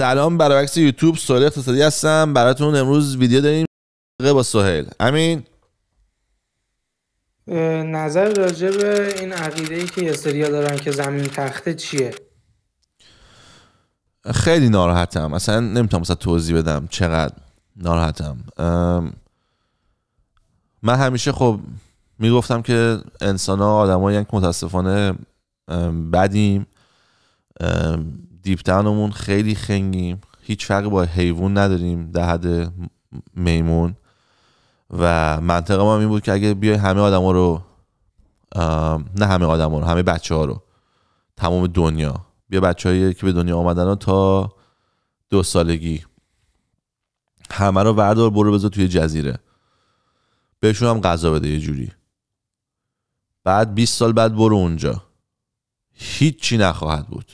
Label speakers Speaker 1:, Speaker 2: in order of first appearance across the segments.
Speaker 1: سلام برعکس یوتیوب سوال اقتصادی هستم براتون امروز ویدیو داریم با سهیل امین نظر راجع به این عقیده ای که یه سریا دارن که زمین تخته چیه خیلی ناراحتم اصلا نمیتونم اصلا توضیح بدم چقدر ناراحتم من همیشه خب میگفتم که انسان ها آدم که متاسفانه بدیم دیپتنمون خیلی خنگیم هیچ فرقی با حیوان نداریم در حد میمون و منطقه ما این بود که اگه بیای همه آدما رو نه همه آدما رو همه بچه ها رو تمام دنیا بیا هایی که به دنیا آمدن ها تا دو سالگی همه رو وردار برو بذار توی جزیره بهشون هم غذا بده یه جوری بعد 20 سال بعد برو اونجا هیچی نخواهد بود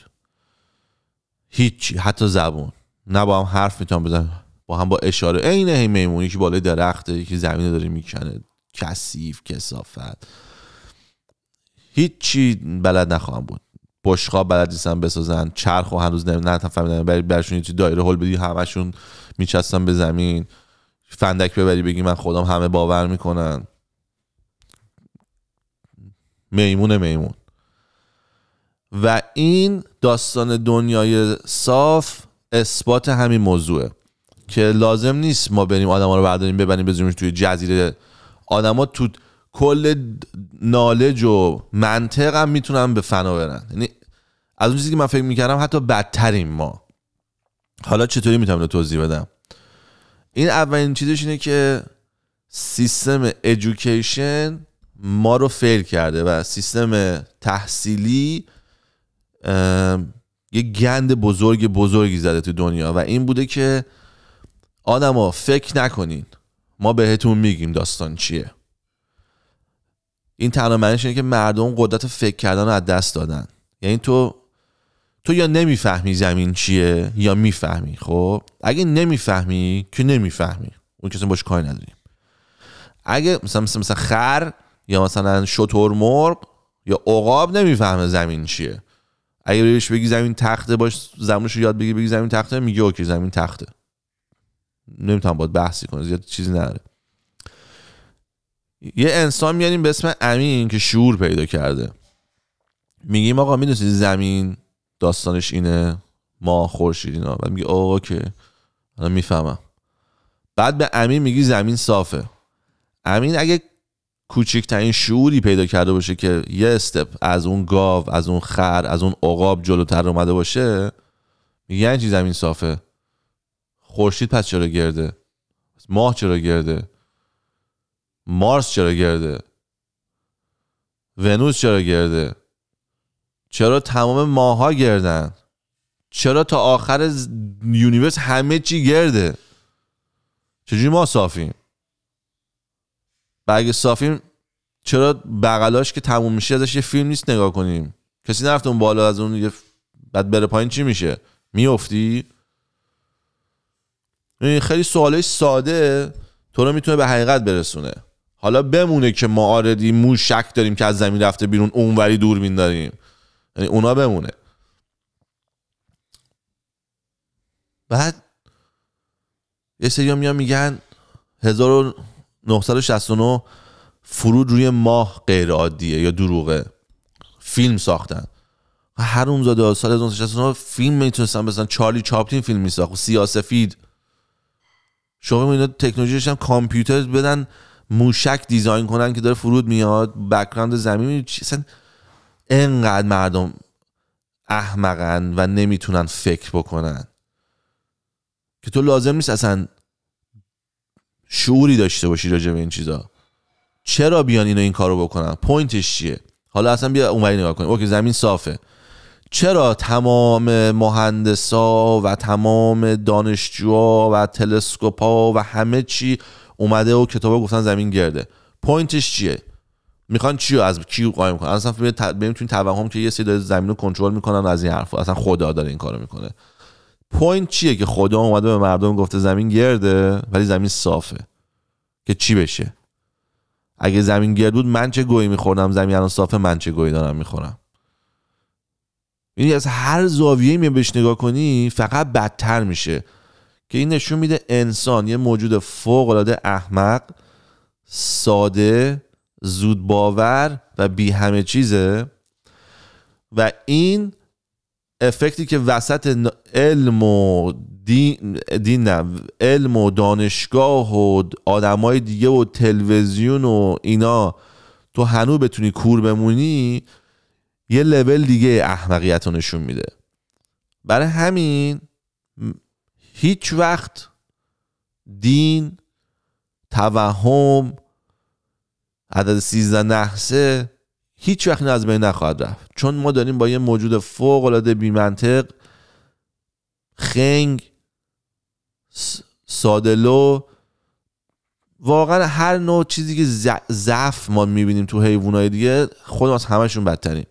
Speaker 1: هیچ حتی زبون نه با هم حرف میتونم بزنم با هم با اشاره عین هی میمونی که بالای درخته که زمین داره میکنه کثیف کسافت هیچی بلد نخواهم بود پشخا بلد نیستن بسازن چرخ و هنوز نه فهمیدن برشون یه دایره هول بدی همشون میچستن به زمین فندک ببری بگی من خودم همه باور میکنن میمون میمون و این داستان دنیای صاف اثبات همین موضوعه که لازم نیست ما بریم ها رو برداریم ببریم بزنیمش توی جزیره آدما تو کل نالج و منطق هم میتونن به فنا برن یعنی از اون چیزی که من فکر میکردم حتی بدتریم ما حالا چطوری میتونم توضیح بدم این اولین چیزش اینه که سیستم ادویکیشن ما رو فیل کرده و سیستم تحصیلی یه گند بزرگ بزرگی زده تو دنیا و این بوده که آدما فکر نکنین ما بهتون میگیم داستان چیه این تنها معنیش اینه که مردم قدرت فکر کردن رو از دست دادن یعنی تو تو یا نمیفهمی زمین چیه یا میفهمی خب اگه نمیفهمی که نمیفهمی اون کسی باش کاری نداریم اگه مثلا مثلا, خر یا مثلا شطور مرغ یا عقاب نمیفهمه زمین چیه اگه بهش بگی زمین تخته باش زمینش رو یاد بگی بگی زمین تخته میگه اوکی زمین تخته نمیتونم باید بحثی کنه زیاد چیزی نداره یه انسان میاریم به اسم امین که شعور پیدا کرده میگیم آقا میدونستی زمین داستانش اینه ما خورشید اینا بعد میگه اوکی الان میفهمم بعد به امین میگی زمین صافه امین اگه کوچکترین شعوری پیدا کرده باشه که یه استپ از اون گاو از اون خر از اون عقاب جلوتر اومده باشه میگن یعنی چی زمین صافه خورشید پس چرا گرده ماه چرا گرده مارس چرا گرده ونوس چرا گرده چرا تمام ها گردن چرا تا آخر یونیورس همه چی گرده چجوری ما صافیم و اگه صافیم چرا بغلاش که تموم میشه ازش یه فیلم نیست نگاه کنیم کسی نرفته اون بالا از اون یه بعد بره پایین چی میشه میافتی خیلی سوالای ساده تو رو میتونه به حقیقت برسونه حالا بمونه که ما آردی مو شک داریم که از زمین رفته بیرون اونوری دور داریم یعنی اونا بمونه بعد یه سری میان میگن 969 فرود روی ماه غیر عادیه یا دروغه فیلم ساختن هر اون زاده سال 1969 فیلم میتونستن بزنن چارلی چاپلین فیلم میساخت سیاسفید شما اینا تکنولوژیش هم کامپیوتر بدن موشک دیزاین کنن که داره فرود میاد بکراند زمین اصلا انقدر مردم احمقن و نمیتونن فکر بکنن که تو لازم نیست اصلا شعوری داشته باشی راجع به این چیزا چرا بیان اینو این کارو بکنن پوینتش چیه حالا اصلا بیا اونوری نگاه کنیم اوکی زمین صافه چرا تمام مهندسا و تمام دانشجوها و تلسکوپا و همه چی اومده و کتابا گفتن زمین گرده پوینتش چیه میخوان چی از کی قایم کنن اصلا بریم تو توهم که یه سری زمین رو کنترل میکنن از این حرفا اصلا خدا داره این کارو میکنه پوینت چیه که خدا اومده به مردم گفته زمین گرده ولی زمین صافه که چی بشه اگه زمین گرد بود من چه گویی میخوردم زمین الان صافه من چه گویی دارم میخورم یعنی از هر زاویه می بهش نگاه کنی فقط بدتر میشه که این نشون میده انسان یه موجود فوق العاده احمق ساده زود باور و بی همه چیزه و این افکتی که وسط علم و دین, علم و دانشگاه و آدمای دیگه و تلویزیون و اینا تو هنو بتونی کور بمونی یه لول دیگه احمقیت رو نشون میده برای همین هیچ وقت دین توهم عدد سیزده نحسه هیچ وقت از بین نخواهد رفت چون ما داریم با یه موجود فوق العاده بیمنطق خنگ سادلو واقعا هر نوع چیزی که ضعف ما میبینیم تو حیوانای دیگه خودم از همشون بدتریم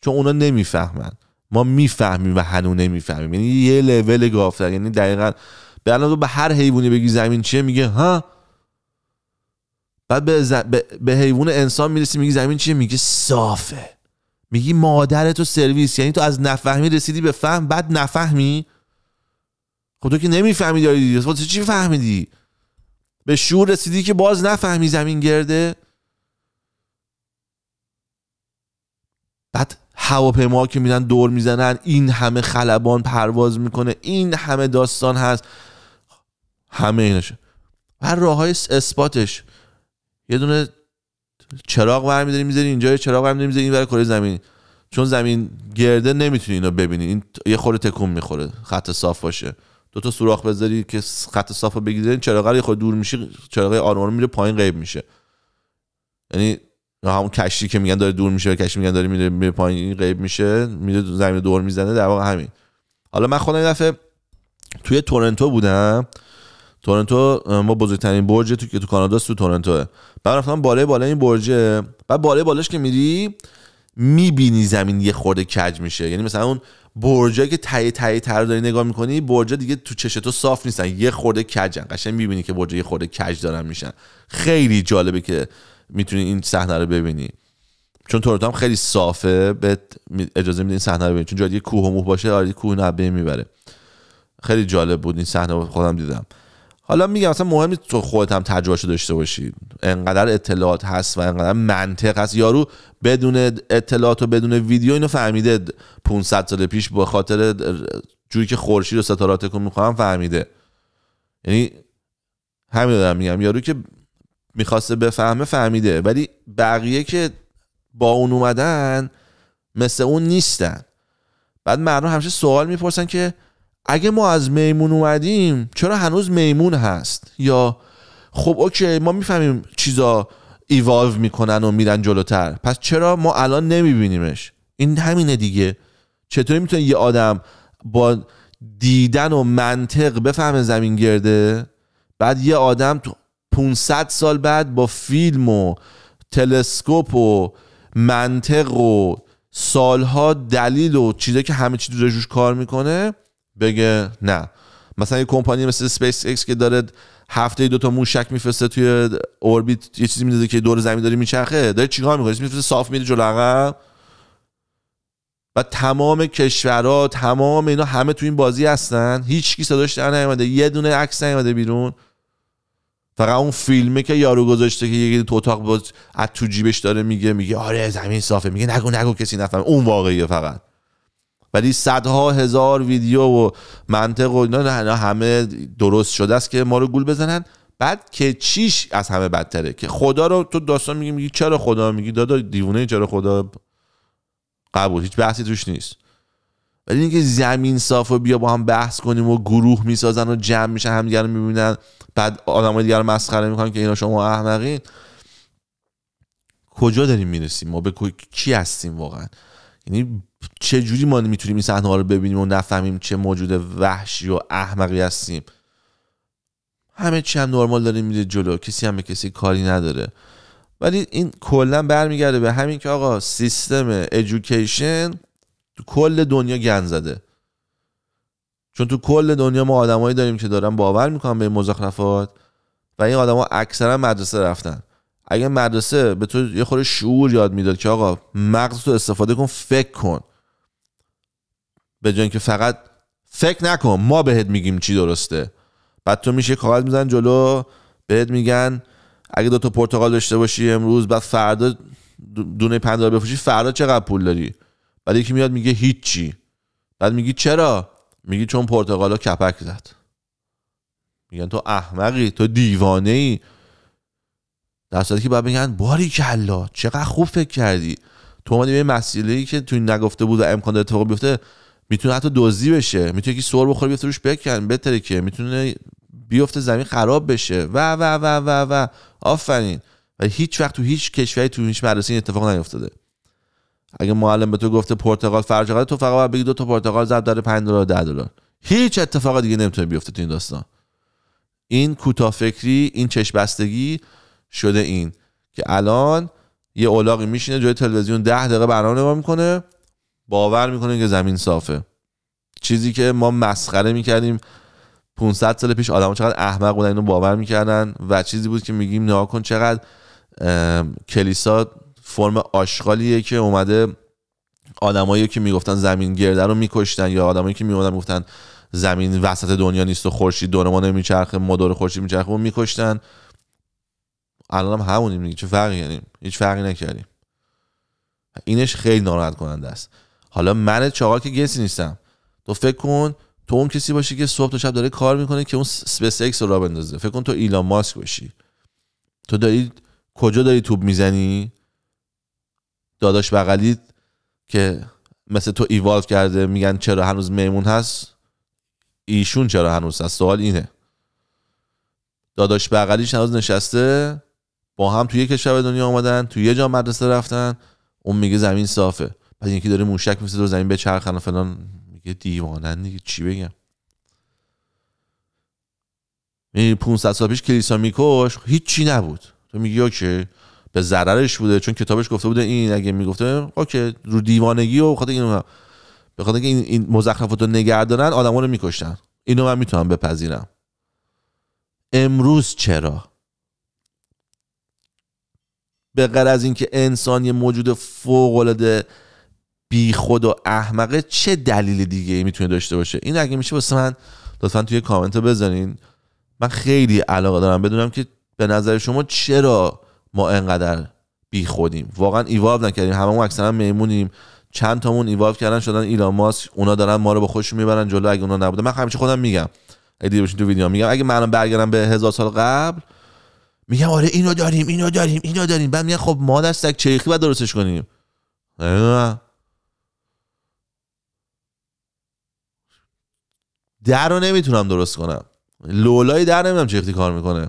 Speaker 1: چون اونا نمیفهمن ما میفهمیم و هنو نمیفهمیم یعنی یه لول گافتر یعنی دقیقا به به هر حیوانی بگی زمین چیه میگه ها بعد به, ز... حیوان انسان میرسی میگی زمین چیه میگه صافه میگی مادر تو سرویس یعنی تو از نفهمی رسیدی به فهم بعد نفهمی خب تو که نمیفهمی داری خب تو چی فهمیدی به شور رسیدی که باز نفهمی زمین گرده بعد هواپیما که میرن دور میزنن این همه خلبان پرواز میکنه این همه داستان هست خب، همه اینشه هر راه های اثباتش یه دونه چراغ برمی‌داریم می‌ذاریم اینجا چراغ برمی‌داریم می‌ذاریم این برای کره زمین چون زمین گرده نمیتونی اینو ببینی این یه خورده تکون میخوره خط صاف باشه دو تا سوراخ بذاری که خط صاف رو بگیری چراغ رو دور میشی چراغ آروم میره پایین غیب میشه یعنی همون کشتی که میگن داره دور میشه کشتی میگن داره میره پایین غیب میشه میره زمین دور میزنه در واقع همین حالا من خودم دفعه توی تورنتو بودم تورنتو ما بزرگترین برج تو که تو کانادا تو تورنتوه بعد رفتم بالای بالای این برجه بعد بالای بالاش که میری میبینی زمین یه خورده کج میشه یعنی مثلا اون برجا که تایی تایی تر داری نگاه میکنی برجا دیگه تو چش تو صاف نیستن یه خورده کجن قشنگ میبینی که برجا یه خورده کج دارن میشن خیلی جالبه که میتونی این صحنه رو ببینی چون تورنتو هم خیلی صافه به اجازه میده این صحنه رو ببینی چون جایی کوه و موه باشه آره کوه نبه میبره خیلی جالب بود این صحنه خودم دیدم حالا میگم مثلا مهمی تو خودت هم تجربه داشته باشی انقدر اطلاعات هست و انقدر منطق هست یارو بدون اطلاعات و بدون ویدیو اینو فهمیده 500 سال پیش با خاطر جوری که خورشید و ستاره تکون میخوام فهمیده یعنی همین دارم میگم یارو که میخواسته بفهمه فهمیده ولی بقیه که با اون اومدن مثل اون نیستن بعد مردم همیشه سوال میپرسن که اگه ما از میمون اومدیم چرا هنوز میمون هست یا خب اوکی ما میفهمیم چیزا ایوالو میکنن و میرن جلوتر پس چرا ما الان نمیبینیمش این همینه دیگه چطوری میتونه یه آدم با دیدن و منطق بفهمه زمین گرده بعد یه آدم 500 سال بعد با فیلم و تلسکوپ و منطق و سالها دلیل و چیزایی که همه چیز روش کار میکنه بگه نه مثلا یه کمپانی مثل سپیس اکس که داره هفته دو تا موشک میفرسته توی اوربیت یه چیزی میده که دور زمین داره میچرخه داره چیکار میکنه میفرسته صاف میده جلو عقب و تمام کشورها تمام اینا همه تو این بازی هستن هیچ کی صداش در نیومده یه دونه عکس نیومده بیرون فقط اون فیلمه که یارو گذاشته که یکی تو اتاق باز از تو جیبش داره میگه میگه آره زمین صافه میگه نگو نگو کسی نفهمه اون واقعیه فقط ولی صدها هزار ویدیو و منطق و اینا همه درست شده است که ما رو گول بزنن بعد که چیش از همه بدتره که خدا رو تو داستان میگی میگی چرا خدا میگی دادا دیوونه چرا خدا قبول هیچ بحثی توش نیست ولی اینکه زمین صاف و بیا با هم بحث کنیم و گروه میسازن و جمع میشن همدیگه رو میبینن بعد آدم دیگه دیگر مسخره میکنن که اینا شما احمقین کجا داریم میرسیم ما به کی هستیم واقعا یعنی چه جوری ما میتونیم این صحنه ها رو ببینیم و نفهمیم چه موجود وحشی و احمقی هستیم همه چی هم نرمال داره میره جلو کسی هم به کسی کاری نداره ولی این کلا برمیگرده به همین که آقا سیستم ادویکیشن تو کل دنیا گن زده چون تو کل دنیا ما آدمایی داریم که دارن باور میکنن به مزخرفات و این آدما اکثرا مدرسه رفتن اگه مدرسه به تو یه خورده شعور یاد میداد که آقا مغز تو استفاده کن فکر کن به جای که فقط فکر نکن ما بهت میگیم چی درسته بعد تو میشه کاغذ میزن جلو بهت میگن اگه دو تا پرتقال داشته باشی امروز بعد فردا دونه پندار بفروشی فردا چقدر پول داری بعد یکی میاد میگه هیچی بعد میگی چرا میگی چون پرتقالا کپک زد میگن تو احمقی تو دیوانه ای در صورتی که بعد میگن باری کلا چقدر خوب فکر کردی تو اومدی به مسئله ای که توی نگفته بود و امکان اتفاق بیفته میتونه حتی دزدی بشه میتونه که سر بخوره بیفته روش بکن بتره که میتونه بیفته زمین خراب بشه و و و و و آفرین و هیچ وقت تو هیچ کشوری تو هیچ مدرسه این اتفاق نیفتاده اگه معلم به تو گفته پرتغال فرج تو فقط باید بگی دو تا پرتغال زرد داره 5 دلار 10 دلار هیچ اتفاق دیگه نمیتونه بیفته تو این داستان این فکری این چشبستگی شده این که الان یه اولاقی میشینه جای تلویزیون 10 دقیقه برنامه نگاه میکنه باور میکنه که زمین صافه چیزی که ما مسخره میکردیم 500 سال پیش آدم چقدر احمق بودن اینو باور میکردن و چیزی بود که میگیم نها کن چقدر کلیسا فرم آشغالیه که اومده آدمایی که میگفتن زمین گرده رو میکشتن یا آدمایی که میومدن میگفتن زمین وسط دنیا نیست و خورشید دور ما نمیچرخه ما دور خورشید میچرخه و میکشتن الان هم همونیم چه فرقی یعنی هیچ فرقی نکردیم اینش خیلی ناراحت کننده است حالا من چاقا که گسی نیستم تو فکر کن تو اون کسی باشی که صبح تا شب داره کار میکنه که اون سپیس اکس رو را بندازه فکر کن تو ایلان ماسک باشی تو داری کجا داری توب میزنی داداش بغلید که مثل تو ایوالف کرده میگن چرا هنوز میمون هست ایشون چرا هنوز هست سوال اینه داداش بغلیش هنوز نشسته با هم توی یه کشور به دنیا آمدن توی یه جا مدرسه رفتن اون میگه زمین صافه بعد یکی داره موشک میسه دور زمین چرخ و فلان میگه دیوانن دیگه چی بگم این یعنی 500 سال پیش کلیسا میکش هیچی نبود تو میگی اوکی به ضررش بوده چون کتابش گفته بوده این اگه میگفته اوکی رو دیوانگی و خاطر این به خاطر این این مزخرفاتو رو آدما رو میکشتن اینو من میتونم بپذیرم امروز چرا به غیر از اینکه انسان یه موجود فوق العاده بی خود و احمقه چه دلیل دیگه ای میتونه داشته باشه این اگه میشه واسه من لطفا توی کامنت بذارین بزنین من خیلی علاقه دارم بدونم که به نظر شما چرا ما انقدر بی خودیم واقعا ایواب نکردیم همه هممون اکثرا میمونیم چند تامون ایواب کردن شدن ایلان اونا دارن ما رو به خوش میبرن جلو اگه اونا نبوده من همیشه خودم میگم اگه باشین تو ویدیو میگم اگه منم برگردم به هزار سال قبل میگم آره اینو داریم اینو داریم اینو داریم بعد میگم خب ما دستک چریخی بعد درستش کنیم در رو نمیتونم درست کنم لولای در نمیدونم چه کار میکنه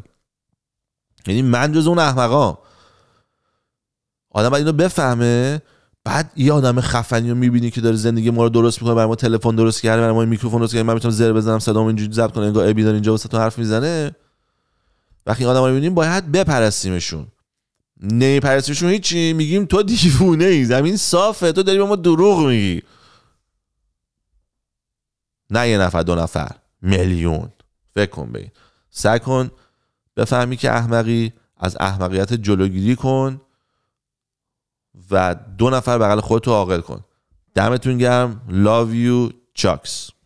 Speaker 1: یعنی من جز اون احمقا آدم باید اینو بفهمه بعد یه آدم خفنی رو میبینی که داره زندگی ما رو درست میکنه برای ما تلفن درست کرده برای ما میکروفون درست کرده من میتونم زر بزنم صدام اینجوری ضبط کنه انگار ابی اینجا وسط تو حرف میزنه وقتی آدم رو میبینیم باید بپرسیمشون نمیپرستیمشون هیچی میگیم تو دیوونه ای زمین صافه تو داری به ما دروغ میگی نه یه نفر دو نفر میلیون فکر کن به این سعی کن بفهمی که احمقی از احمقیت جلوگیری کن و دو نفر بغل خودتو عاقل کن دمتون گرم لاویو چاکس